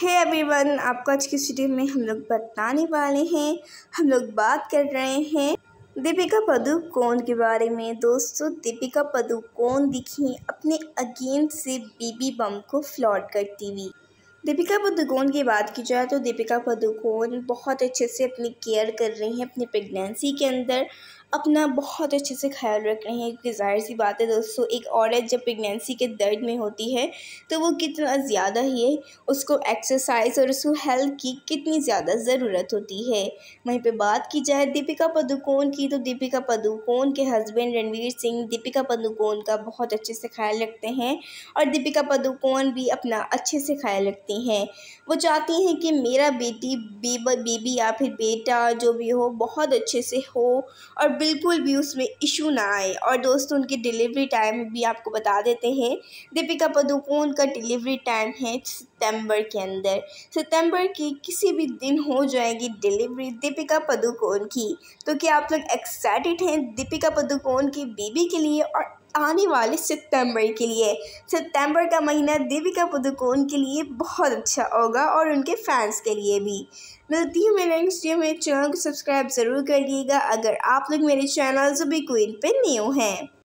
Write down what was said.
है hey everyone आपको आज की स्टीडियो में हम लोग बताने वाले हैं हम लोग बात कर रहे हैं दीपिका पदुकोण के बारे में दोस्तों दीपिका पदुकोण दिखी अपने अगेन से बीबी बम को फ्लॉट करती हुई दीपिका पदुकोण की बात की जाए तो दीपिका पदुकोण बहुत अच्छे से अपनी केयर कर रही हैं अपनी प्रेगनेंसी के अंदर अपना बहुत अच्छे से ख्याल रख रहे हैं क्योंकि जाहिर सी बात है दोस्तों एक औरत जब प्रेगनेंसी के दर्द में होती है तो वो कितना ज़्यादा ही है उसको एक्सरसाइज और उसको हेल्थ की कितनी ज़्यादा ज़रूरत होती है वहीं पे बात की जाए दीपिका पदुकोण की तो दीपिका पदुकोण के हस्बैंड रणवीर सिंह दीपिका पदुकोण का बहुत अच्छे से ख्याल रखते हैं और दीपिका पदुकोण भी अपना अच्छे से ख्याल रखती देती हैं वो चाहती हैं कि मेरा बेटी बेब बेबी या फिर बेटा जो भी हो बहुत अच्छे से हो और बिल्कुल भी उसमें इशू ना आए और दोस्तों उनके डिलीवरी टाइम भी आपको बता देते हैं दीपिका पदुकोण का डिलीवरी टाइम है सितंबर के अंदर सितंबर की किसी भी दिन हो जाएगी डिलीवरी दीपिका पदुकोण की तो क्या आप लोग एक्साइटेड हैं दीपिका पदुकोण की बेबी के लिए और आने वाले सितंबर के लिए सितंबर का महीना देविका पदुकोण के लिए बहुत अच्छा होगा और उनके फैंस के लिए भी मिलती हूँ मेरे नेक्स्ट वीडियो मेरे चैनल को सब्सक्राइब ज़रूर करिएगा अगर आप लोग मेरे चैनल जो भी क्वीन पे न्यू हैं